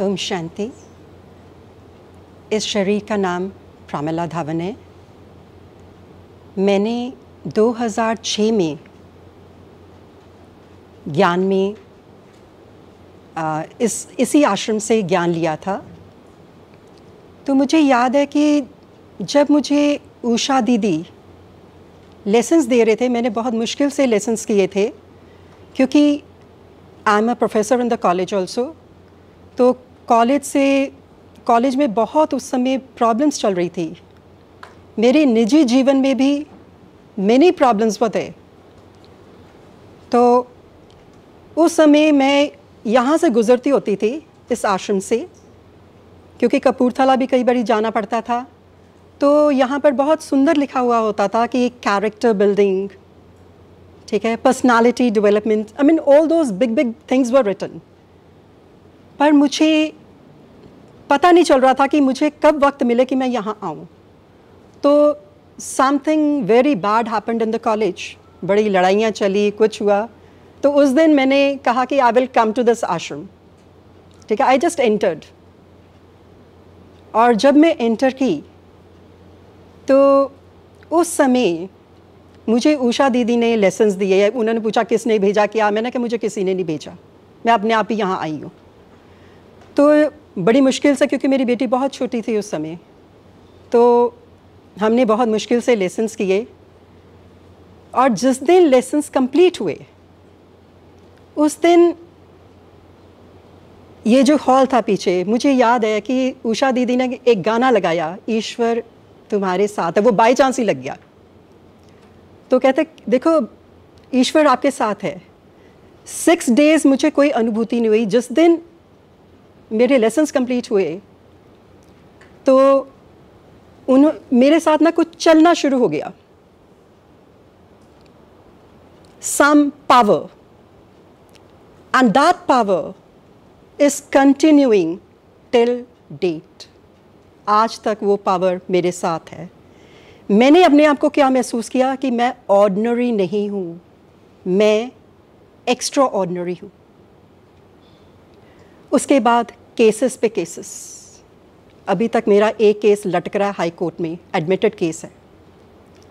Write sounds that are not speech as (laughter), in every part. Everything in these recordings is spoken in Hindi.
ओम शांति इस शरीर का नाम प्रामला धवन है मैंने 2006 में ज्ञान में इस इसी आश्रम से ज्ञान लिया था तो मुझे याद है कि जब मुझे उषा दीदी लेसन्स दे रहे थे मैंने बहुत मुश्किल से लेसन्स किए थे क्योंकि I am a professor in the college also तो कॉलेज से कॉलेज में बहुत उस समय प्रॉब्लम्स चल रही थी मेरे निजी जीवन में भी मेनी प्रॉब्लम्स बताए तो उस समय मैं यहाँ से गुज़रती होती थी इस आश्रम से क्योंकि कपूरथला भी कई बार जाना पड़ता था तो यहाँ पर बहुत सुंदर लिखा हुआ होता था कि कैरेक्टर बिल्डिंग ठीक है personality development I mean all those big big things were return पर मुझे पता नहीं चल रहा था कि मुझे कब वक्त मिले कि मैं यहाँ आऊँ तो something very bad happened in the college बड़ी लड़ाइयाँ चली कुछ हुआ तो उस दिन मैंने कहा कि I will come to this ashram ठीक है आई जस्ट एंटर्ड और जब मैं एंटर की तो उस समय मुझे उषा दीदी ने लेसन्स दिए उन्होंने पूछा किसने भेजा क्या मैंने कहा मुझे किसी ने नहीं भेजा मैं अपने आप ही यहाँ आई हूँ तो बड़ी मुश्किल से क्योंकि मेरी बेटी बहुत छोटी थी उस समय तो हमने बहुत मुश्किल से लेसन्स किए और जिस दिन लेसन्स कंप्लीट हुए उस दिन ये जो हॉल था पीछे मुझे याद है कि उषा दीदी ने एक गाना लगाया ईश्वर तुम्हारे साथ है वो बाई चांस ही लग गया तो कहते देखो ईश्वर आपके साथ है सिक्स डेज मुझे कोई अनुभूति नहीं हुई जिस दिन मेरे लेसन्स कंप्लीट हुए तो उन मेरे साथ ना कुछ चलना शुरू हो गया some power and that power is continuing till date आज तक वो पावर मेरे साथ है मैंने अपने आप को क्या महसूस किया कि मैं ऑर्डनरी नहीं हूँ मैं एक्स्ट्रा ऑर्डनरी हूँ उसके बाद केसेस पे केसेस अभी तक मेरा एक केस लटक रहा है हाई कोर्ट में एडमिटेड केस है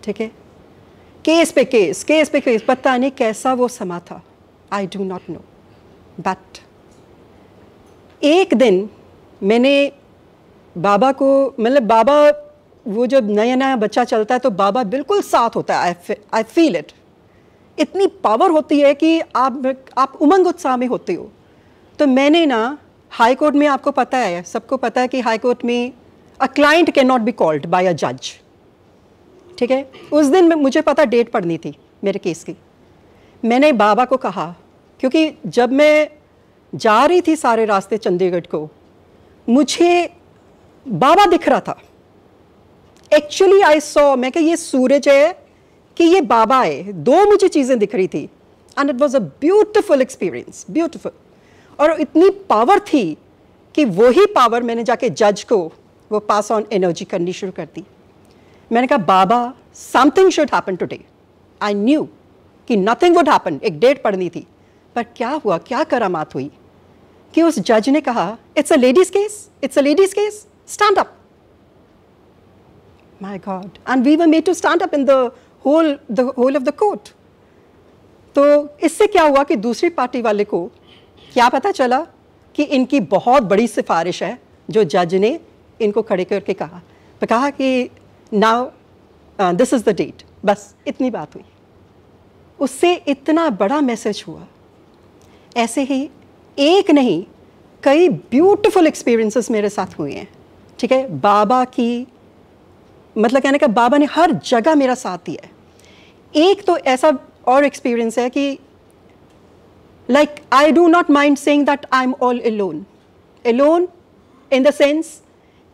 ठीक है केस पे केस केस पे केस पता नहीं कैसा वो समा था I do not know but एक दिन मैंने बाबा को मतलब बाबा वो जब नया नया बच्चा चलता है तो बाबा बिल्कुल साथ होता है आई फील इट इतनी पावर होती है कि आप आप उमंग उत्साह में होते हो तो मैंने ना हाई कोर्ट में आपको पता है सबको पता है कि हाई कोर्ट में a client can not be called by a जज ठीक है उस दिन मुझे पता डेट पढ़नी थी मेरे केस की मैंने बाबा को कहा क्योंकि जब मैं जा रही थी सारे रास्ते चंडीगढ़ को मुझे बाबा दिख रहा था एक्चुअली आई सॉ मैं क्या ये सूरज है कि ये बाबा है दो मुझे चीज़ें दिख रही थी and it was a beautiful experience beautiful और इतनी पावर थी कि वही पावर मैंने जाके जज को वो पास ऑन एनर्जी करनी शुरू कर दी मैंने कहा Baba something should happen today I knew कि नथिंग वुड हैपन एक डेट पढ़नी थी पर क्या हुआ क्या करामात हुई कि उस जज ने कहा it's a ladies case it's a ladies case stand up my god and we were made to stand up in the whole the whole of the court तो इससे क्या हुआ कि दूसरी पार्टी वाले को क्या पता चला कि इनकी बहुत बड़ी सिफारिश है जो जज ने इनको खड़े करके कहा तो कहा कि now this is the date बस इतनी बात हुई उससे इतना बड़ा मैसेज हुआ ऐसे ही एक नहीं कई ब्यूटीफुल एक्सपीरियंसेस मेरे साथ हुए हैं ठीक है बाबा की मतलब कहने का बाबा ने हर जगह मेरा साथ दिया है एक तो ऐसा और एक्सपीरियंस है कि like i do not mind saying that i'm all alone alone in the sense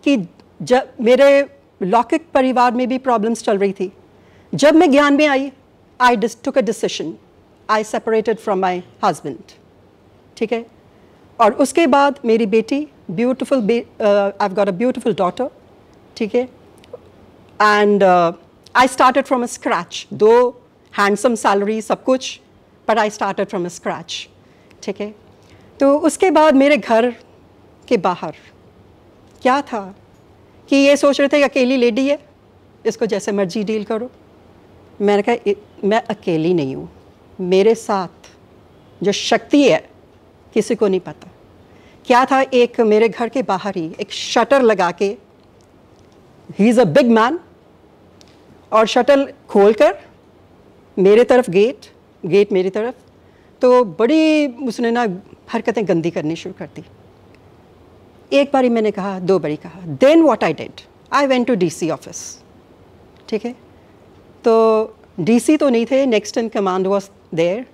ki jab mere lokik parivar mein bhi problems chal rahi thi jab main gyan mein aayi i took a decision i separated from my husband theek hai aur uske baad meri beti beautiful uh, i've got a beautiful daughter theek hai and uh, i started from a scratch though handsome salary sab but I start from scratch ठीक है तो उसके बाद मेरे घर के बाहर क्या था कि ये सोच रहे थे कि अकेली लेडी है इसको जैसे मर्जी डील करो मैंने कहा मैं अकेली नहीं हूँ मेरे साथ जो शक्ति है किसी को नहीं पता क्या था एक मेरे घर के बाहर ही एक शटर लगा के ही इज़ अ बिग मैन और शटल खोलकर मेरे तरफ गेट गेट मेरी तरफ तो बड़ी उसने ना हरकतें गंदी करनी शुरू कर दी एक बारी मैंने कहा दो बारी कहा then what I did I went to D C office ठीक है तो डी सी तो नहीं थे next in command was there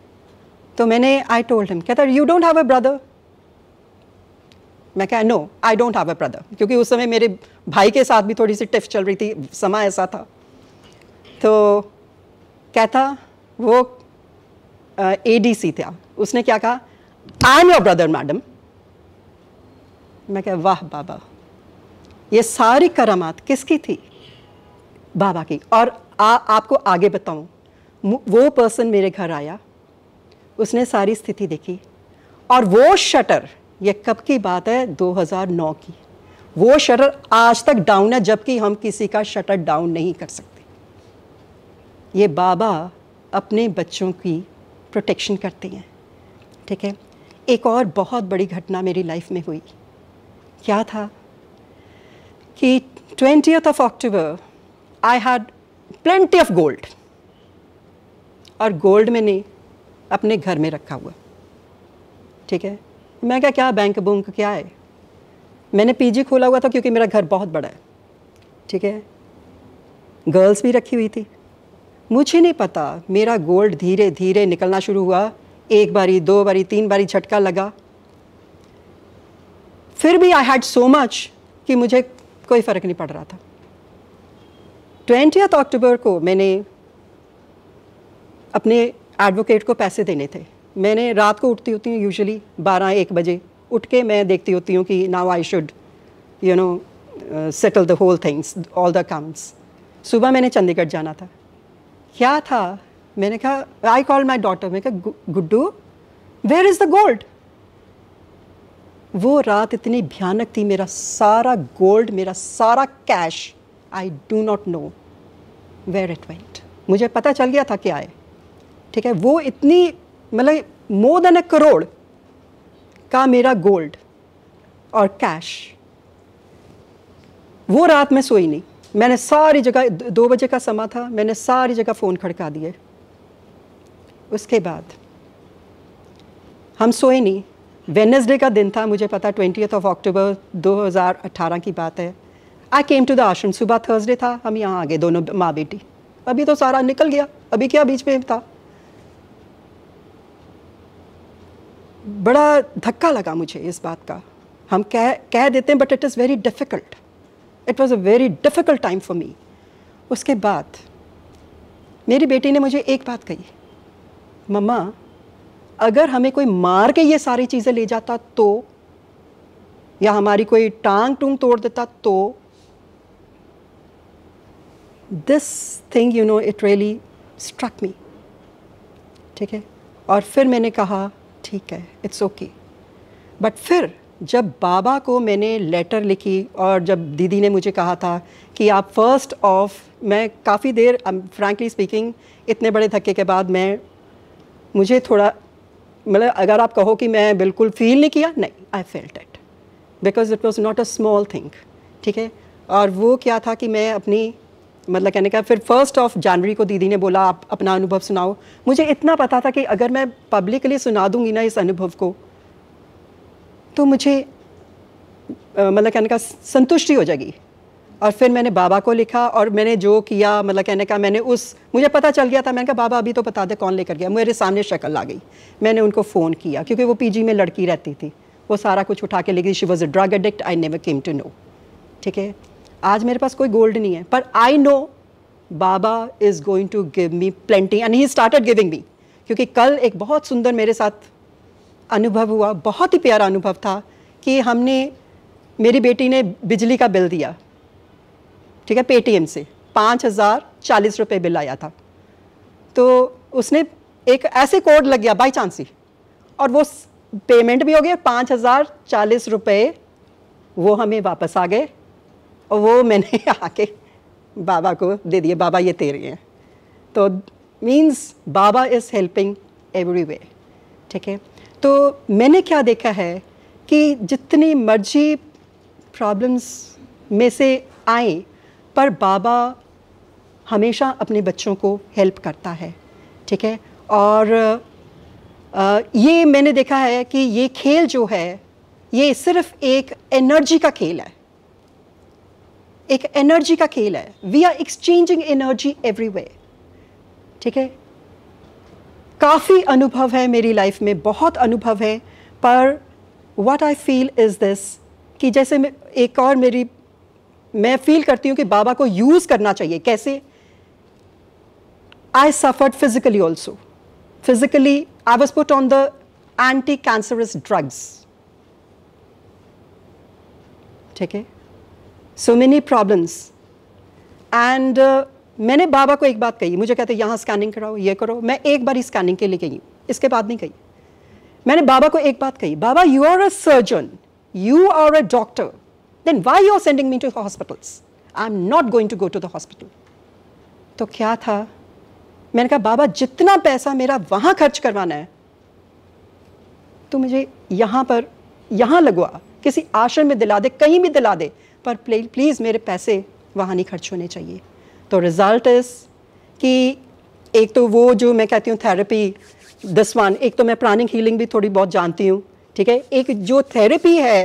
तो मैंने आई टोल्ड हिम कहता you don't have a brother मैं कह no I don't have a brother क्योंकि उस समय मेरे भाई के साथ भी थोड़ी सी टिफ चल रही थी समय ऐसा था तो कहता वो ए डी सी था उसने क्या कहा I am your brother madam मैं कह वाह बाबा ये सारी करामात किसकी थी बाबा की और आ, आपको आगे बताऊं वो पर्सन मेरे घर आया उसने सारी स्थिति देखी और वो शटर ये कब की बात है 2009 की वो शटर आज तक डाउन है जबकि हम किसी का शटर डाउन नहीं कर सकते ये बाबा अपने बच्चों की प्रोटेक्शन करती हैं ठीक है एक और बहुत बड़ी घटना मेरी लाइफ में हुई क्या था कि twenty of October I had plenty of gold और गोल्ड मैंने अपने घर में रखा हुआ ठीक है मैं क्या क्या बैंक बुंक क्या है मैंने पीजी खोला हुआ था क्योंकि मेरा घर बहुत बड़ा है ठीक है गर्ल्स भी रखी हुई थी मुझे नहीं पता मेरा गोल्ड धीरे धीरे निकलना शुरू हुआ एक बारी दो बारी तीन बारी झटका लगा फिर भी आई हैड सो मच कि मुझे कोई फ़र्क नहीं पड़ रहा था ट्वेंटी अक्टूबर को मैंने अपने एडवोकेट को पैसे देने थे मैंने रात को उठती होती हूँ यूजुअली बारह एक बजे उठ के मैं देखती होती हूँ कि now I should you know settle the whole things all the accounts सुबह मैंने चंडीगढ़ जाना था क्या था मैंने कहा आई कॉल माई डॉटर मैंने कहा Guddu where is the gold वो रात इतनी भयानक थी मेरा सारा गोल्ड मेरा सारा cash I do not know where it went मुझे पता चल गया था क्या है ठीक है वो इतनी मतलब मोर देन अ करोड़ का मेरा गोल्ड और कैश वो रात में सोई नहीं मैंने सारी जगह दो बजे का समा था मैंने सारी जगह फ़ोन खड़का दिए उसके बाद हम सोए नहीं वेनसडे का दिन था मुझे पता ट्वेंटी ऑफ अक्टूबर 2018 की बात है आई केम टू द आश्रम सुबह थर्सडे था हम यहाँ आ गए दोनों माँ बेटी अभी तो सारा निकल गया अभी क्या बीच में था बड़ा धक्का लगा मुझे इस बात का हम कह कह देते हैं but it is very difficult it was a very difficult time for me उसके बाद मेरी बेटी ने मुझे एक बात कही मम्मा अगर हमें कोई मार के ये सारी चीज़ें ले जाता तो या हमारी कोई टांग टूंग तोड़ देता तो this thing you know it really struck me ठीक है और फिर मैंने कहा ठीक है इट्स ओके बट फिर जब बाबा को मैंने लेटर लिखी और जब दीदी ने मुझे कहा था कि आप फर्स्ट ऑफ मैं काफ़ी देर फ्रैंकली um, स्पीकिंग इतने बड़े धक्के के बाद मैं मुझे थोड़ा मतलब अगर आप कहो कि मैं बिल्कुल फील नहीं किया नहीं I felt it because it was not a small thing ठीक है और वो क्या था कि मैं अपनी मतलब कहने का फिर फर्स्ट ऑफ जनवरी को दीदी ने बोला आप अपना अनुभव सुनाओ मुझे इतना पता था कि अगर मैं पब्लिकली सुना दूंगी ना इस अनुभव को तो मुझे मतलब कहने का संतुष्टि हो जाएगी और फिर मैंने बाबा को लिखा और मैंने जो किया मतलब कहने का मैंने उस मुझे पता चल गया था मैंने कहा बाबा अभी तो बता दे कौन लेकर गया मेरे सामने शक्ल आ गई मैंने उनको फ़ोन किया क्योंकि वो पीजी में लड़की रहती थी वो सारा कुछ उठा के ले गई she was a drug addict I never came to know ठीक है आज मेरे पास कोई गोल्ड नहीं है पर I know Baba is going to give me plenty and he started giving me क्योंकि कल एक बहुत सुंदर मेरे साथ अनुभव हुआ बहुत ही प्यारा अनुभव था कि हमने मेरी बेटी ने बिजली का बिल दिया ठीक है पेटीएम से पाँच हज़ार चालीस रुपये बिल आया था तो उसने एक ऐसे कोड लग गया बाई चांस ही और वो पेमेंट भी हो गया पाँच हज़ार चालीस रुपये वो हमें वापस आ गए और वो मैंने (laughs) आके बाबा को दे दिए बाबा ये तेरे हैं तो means Baba is helping every way ठीक है तो मैंने क्या देखा है कि जितनी मर्जी प्रॉब्लम्स में से आए पर बाबा हमेशा अपने बच्चों को हेल्प करता है ठीक है और आ, ये मैंने देखा है कि ये खेल जो है ये सिर्फ एक एनर्जी का खेल है एक एनर्जी का खेल है we are exchanging energy everywhere ठीक है काफ़ी अनुभव है मेरी लाइफ में बहुत अनुभव है पर what I feel is this कि जैसे एक और मेरी मैं फील करती हूँ कि बाबा को यूज़ करना चाहिए कैसे I suffered physically also physically I was put on the anti cancerous drugs ठीक है सो मेनी प्रॉब्लम्स एंड मैंने बाबा को एक बात कही मुझे कहते यहाँ स्कैनिंग कराओ ये करो मैं एक बार ही स्कैनिंग के लिए गई इसके बाद नहीं कही मैंने बाबा को एक बात कही Baba you are a surgeon you are a doctor then why you are sending me to hospitals I am not going to go to the hospital तो क्या था मैंने कहा बाबा जितना पैसा मेरा वहाँ खर्च करवाना है तो मुझे यहाँ पर यहाँ लगवा किसी आश्रम में दिला दे कहीं भी दिला दे पर प्लीज़ मेरे पैसे वहाँ नहीं खर्च होने चाहिए तो रिज़ल्ट इस कि एक तो वो जो मैं कहती हूँ थेरेपी दिस वन एक तो मैं प्राणिक हीलिंग भी थोड़ी बहुत जानती हूँ ठीक है एक जो थेरेपी है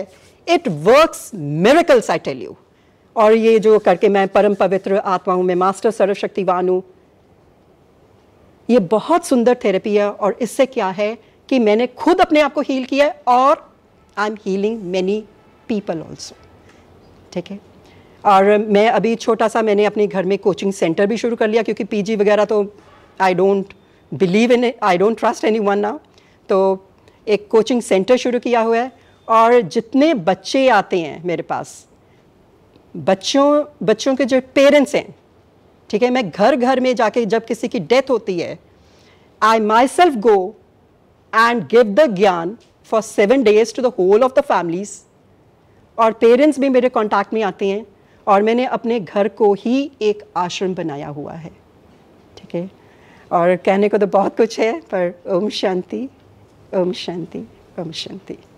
it works miracles I tell you और ये जो करके मैं परम पवित्र आत्मा हूँ मैं मास्टर सर्वशक्तिवान हूँ ये बहुत सुंदर थेरेपी है और इससे क्या है कि मैंने खुद अपने आप को हील किया है और I am healing many people also ठीक है और मैं अभी छोटा सा मैंने अपने घर में कोचिंग सेंटर भी शुरू कर लिया क्योंकि पीजी वगैरह तो I don't believe in I don't trust anyone now तो एक कोचिंग सेंटर शुरू किया हुआ है और जितने बच्चे आते हैं मेरे पास बच्चों बच्चों के जो पेरेंट्स हैं ठीक है मैं घर घर में जाके जब किसी की डेथ होती है I myself go and give the ज्ञान for seven days to the whole of the families और पेरेंट्स भी मेरे कॉन्टैक्ट में आते हैं और मैंने अपने घर को ही एक आश्रम बनाया हुआ है ठीक है और कहने को तो बहुत कुछ है पर ओम शांति ओम शांति ओम शांति